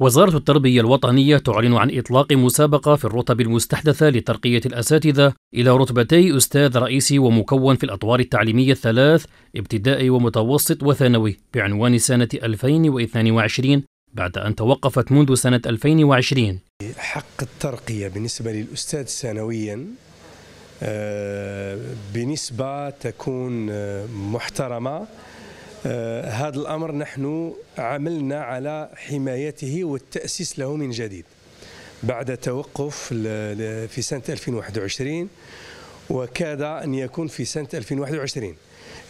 وزارة التربية الوطنية تعلن عن إطلاق مسابقة في الرتب المستحدثة لترقية الأساتذة إلى رتبتي أستاذ رئيسي ومكون في الأطوار التعليمية الثلاث ابتدائي ومتوسط وثانوي بعنوان سنة 2022 بعد أن توقفت منذ سنة 2020 حق الترقية بالنسبة للأستاذ سنويا آه، بنسبة تكون آه، محترمة آه، هذا الأمر نحن عملنا على حمايته والتأسيس له من جديد بعد توقف في سنة 2021 وكاد أن يكون في سنة 2021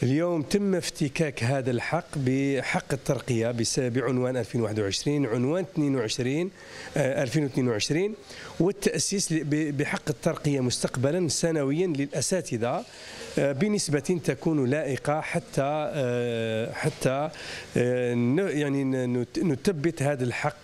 اليوم تم افتكاك هذا الحق بحق الترقية بعنوان 2021 عنوان 22 2022 آه، والتأسيس بحق الترقية مستقبلا سنويا للأساتذة آه، بنسبة تكون لائقة حتى آه، حتى يعني نثبت هذا الحق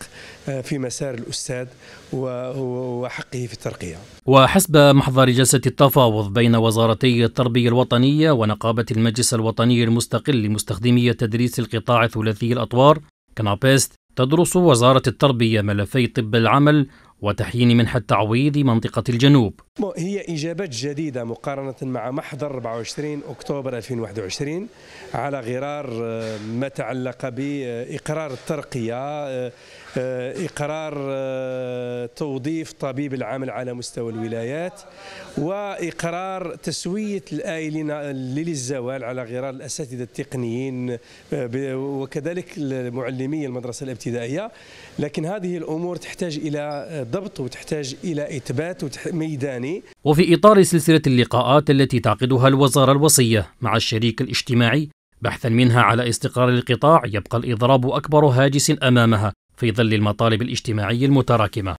في مسار الأستاذ وحقه في الترقية وحسب محضر جلسة التفاوض التعاطف بين وزارتي التربية الوطنية ونقابة المجلس الوطني المستقل لمستخدمي تدريس القطاع ثلاثي الأطوار كنابيست تدرس وزارة التربية ملفي طب العمل وتحيين منح التعويض منطقة الجنوب هي إجابات جديدة مقارنة مع محضر 24 أكتوبر 2021 على غرار آه، ما تعلق بإقرار الترقية آه، آه، إقرار توظيف طبيب العمل على مستوى الولايات واقرار تسويه الآيلين للزوال على غرار الاساتذه التقنيين وكذلك معلمي المدرسه الابتدائيه لكن هذه الامور تحتاج الى ضبط وتحتاج الى اثبات ميداني وفي اطار سلسله اللقاءات التي تعقدها الوزاره الوصيه مع الشريك الاجتماعي بحثا منها على استقرار القطاع يبقى الاضراب اكبر هاجس امامها في ظل المطالب الاجتماعيه المتراكمه